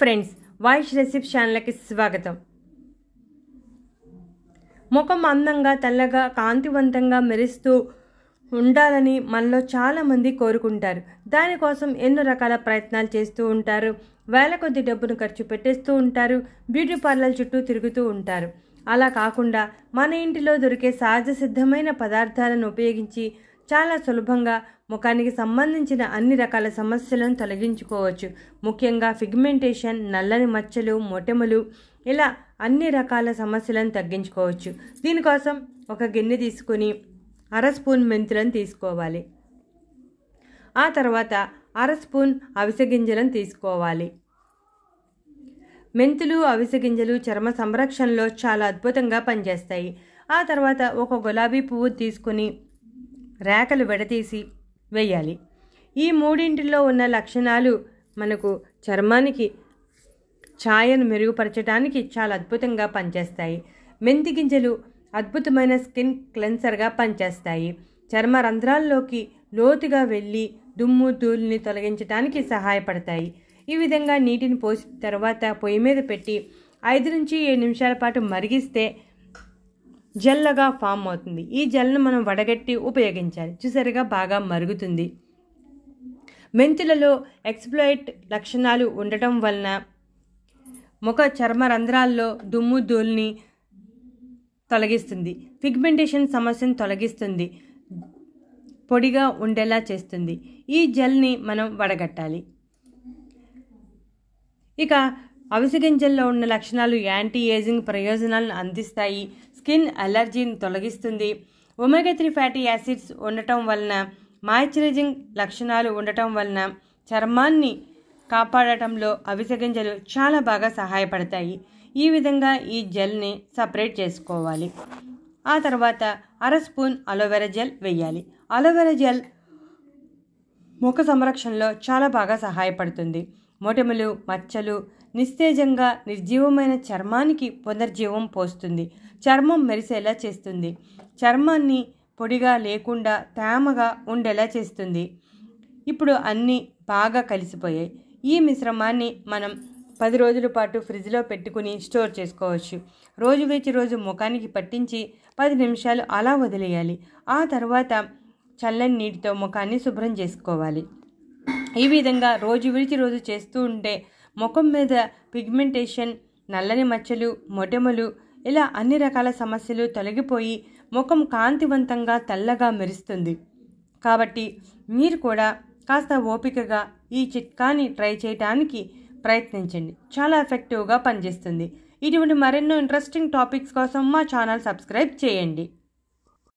friends voice రెసిప్ ఛానల్కి స్వాగతం ముఖం అందంగా తెల్లగా కాంతివంతంగా మెరుస్తూ ఉండాలని మనలో చాలామంది కోరుకుంటారు దానికోసం ఎన్నో రకాల ప్రయత్నాలు చేస్తూ ఉంటారు వేల కొద్ది డబ్బును ఖర్చు పెట్టేస్తూ ఉంటారు బ్యూటీ పార్లర్ చుట్టూ తిరుగుతూ ఉంటారు అలా కాకుండా మన ఇంటిలో దొరికే సహజ సిద్ధమైన పదార్థాలను ఉపయోగించి చాలా సులభంగా ముఖానికి సంబంధించిన అన్ని రకాల సమస్యలను తొలగించుకోవచ్చు ముఖ్యంగా ఫిగ్మెంటేషన్ నల్లని మచ్చలు మొటెములు ఇలా అన్ని రకాల సమస్యలను తగ్గించుకోవచ్చు దీనికోసం ఒక గిన్నె తీసుకుని అర స్పూన్ మెంతులను తీసుకోవాలి ఆ తర్వాత అర స్పూన్ అవిసె గింజలను తీసుకోవాలి మెంతులు అవిసె గింజలు చర్మ సంరక్షణలో చాలా అద్భుతంగా పనిచేస్తాయి ఆ తర్వాత ఒక గులాబీ పువ్వు తీసుకుని రేఖలు విడతీసి వేయాలి ఈ మూడింటిలో ఉన్న లక్షణాలు మనకు చర్మానికి ఛాయను మెరుగుపరచడానికి చాలా అద్భుతంగా పనిచేస్తాయి మెంతి గింజలు అద్భుతమైన స్కిన్ క్లెన్సర్గా పనిచేస్తాయి చర్మ రంధ్రాల్లోకి లోతుగా వెళ్ళి దుమ్ము ధూళిని తొలగించడానికి సహాయపడతాయి ఈ విధంగా నీటిని పోసిన తర్వాత పొయ్యి మీద పెట్టి ఐదు నుంచి ఏడు నిమిషాల పాటు మరిగిస్తే జల్లగా ఫామ్ అవుతుంది ఈ జెల్ను మనం వడగట్టి ఉపయోగించాలి చూసారుగా బాగా మరుగుతుంది మెంతులలో ఎక్స్ప్లోయిట్ లక్షణాలు ఉండటం వలన ముఖ చర్మ రంధ్రాల్లో దుమ్ము ధూళిని తొలగిస్తుంది పిగ్మెంటేషన్ సమస్యను తొలగిస్తుంది పొడిగా ఉండేలా చేస్తుంది ఈ జెల్ని మనం వడగట్టాలి ఇక అవిసె గింజల్లో ఉన్న లక్షణాలు యాంటీ ఏజింగ్ ప్రయోజనాలను అందిస్తాయి స్కిన్ అలర్జీని తొలగిస్తుంది ఒమేగా త్రీ ఫ్యాటీ యాసిడ్స్ ఉండటం వలన మాయిశ్చరైజింగ్ లక్షణాలు ఉండటం వలన చర్మాన్ని కాపాడటంలో అవిసె గింజలు చాలా బాగా సహాయపడతాయి ఈ విధంగా ఈ జెల్ని సపరేట్ చేసుకోవాలి ఆ తర్వాత అర స్పూన్ అలోవెరా జెల్ వేయాలి అలోవెరా జెల్ ముఖ సంరక్షణలో చాలా బాగా సహాయపడుతుంది మొటములు మచ్చలు నిస్తేజంగా నిర్జీవమైన చర్మానికి పునర్జీవం పోస్తుంది చర్మం మెరిసేలా చేస్తుంది చర్మాన్ని పొడిగా లేకుండా తేమగా ఉండేలా చేస్తుంది ఇప్పుడు అన్నీ బాగా కలిసిపోయాయి ఈ మిశ్రమాన్ని మనం పది రోజుల పాటు ఫ్రిడ్జ్లో పెట్టుకుని స్టోర్ చేసుకోవచ్చు రోజు వేచి రోజు ముఖానికి పట్టించి పది నిమిషాలు అలా వదిలేయాలి ఆ తర్వాత చల్లని నీటితో ముఖాన్ని శుభ్రం చేసుకోవాలి ఈ విధంగా రోజు విడిచి రోజు చేస్తూ ఉంటే ముఖం మీద పిగ్మెంటేషన్ నల్లని మచ్చలు మొటెమలు ఇలా అన్ని రకాల సమస్యలు తొలగిపోయి ముఖం కాంతివంతంగా తెల్లగా మెరుస్తుంది కాబట్టి మీరు కూడా కాస్త ఓపికగా ఈ చిట్కాని ట్రై చేయడానికి ప్రయత్నించండి చాలా ఎఫెక్టివ్గా పనిచేస్తుంది ఇటువంటి మరెన్నో ఇంట్రెస్టింగ్ టాపిక్స్ కోసం మా ఛానల్ సబ్స్క్రైబ్ చేయండి